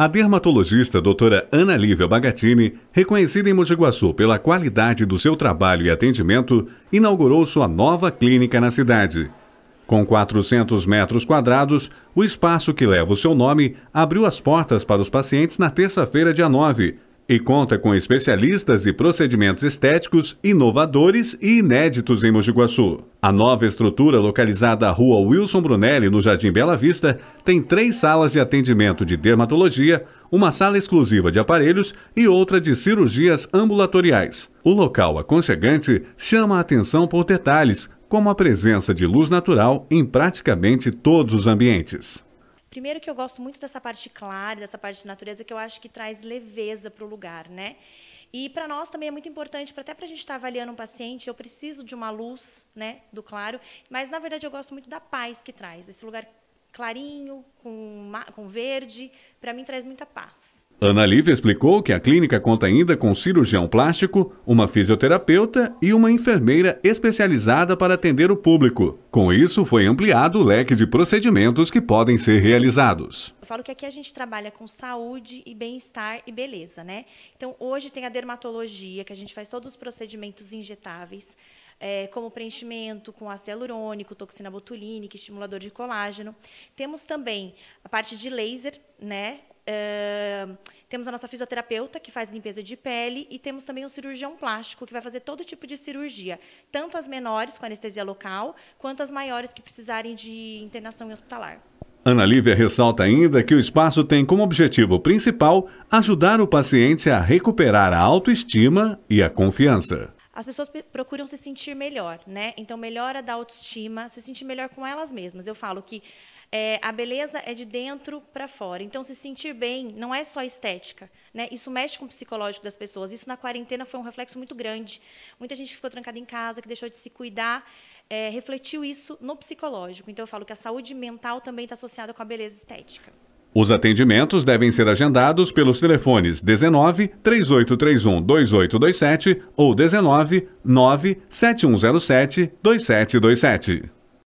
A dermatologista doutora Ana Lívia Bagatini, reconhecida em Mogi Guaçu pela qualidade do seu trabalho e atendimento, inaugurou sua nova clínica na cidade. Com 400 metros quadrados, o espaço que leva o seu nome abriu as portas para os pacientes na terça-feira, dia 9, e conta com especialistas e procedimentos estéticos inovadores e inéditos em Mogi Guaçu. A nova estrutura, localizada à rua Wilson Brunelli, no Jardim Bela Vista, tem três salas de atendimento de dermatologia, uma sala exclusiva de aparelhos e outra de cirurgias ambulatoriais. O local aconchegante chama a atenção por detalhes, como a presença de luz natural em praticamente todos os ambientes. Primeiro que eu gosto muito dessa parte clara, dessa parte de natureza, que eu acho que traz leveza para o lugar, né? E para nós também é muito importante, até para a gente estar tá avaliando um paciente, eu preciso de uma luz, né, do claro, mas na verdade eu gosto muito da paz que traz, esse lugar clarinho, com, com verde, para mim traz muita paz. Ana Lívia explicou que a clínica conta ainda com cirurgião plástico, uma fisioterapeuta e uma enfermeira especializada para atender o público. Com isso, foi ampliado o leque de procedimentos que podem ser realizados. Eu falo que aqui a gente trabalha com saúde e bem-estar e beleza, né? Então, hoje tem a dermatologia, que a gente faz todos os procedimentos injetáveis, é, como preenchimento com ácido hialurônico, toxina botulínica, estimulador de colágeno. Temos também a parte de laser, né? Uh, temos a nossa fisioterapeuta, que faz limpeza de pele, e temos também um cirurgião plástico, que vai fazer todo tipo de cirurgia, tanto as menores, com anestesia local, quanto as maiores, que precisarem de internação hospitalar. Ana Lívia ressalta ainda que o espaço tem como objetivo principal ajudar o paciente a recuperar a autoestima e a confiança as pessoas procuram se sentir melhor, né? Então, melhora da autoestima, se sentir melhor com elas mesmas. Eu falo que é, a beleza é de dentro para fora. Então, se sentir bem não é só estética. Né? Isso mexe com o psicológico das pessoas. Isso na quarentena foi um reflexo muito grande. Muita gente ficou trancada em casa, que deixou de se cuidar, é, refletiu isso no psicológico. Então, eu falo que a saúde mental também está associada com a beleza estética. Os atendimentos devem ser agendados pelos telefones 19 3831 2827 ou 19 9 7107 2727.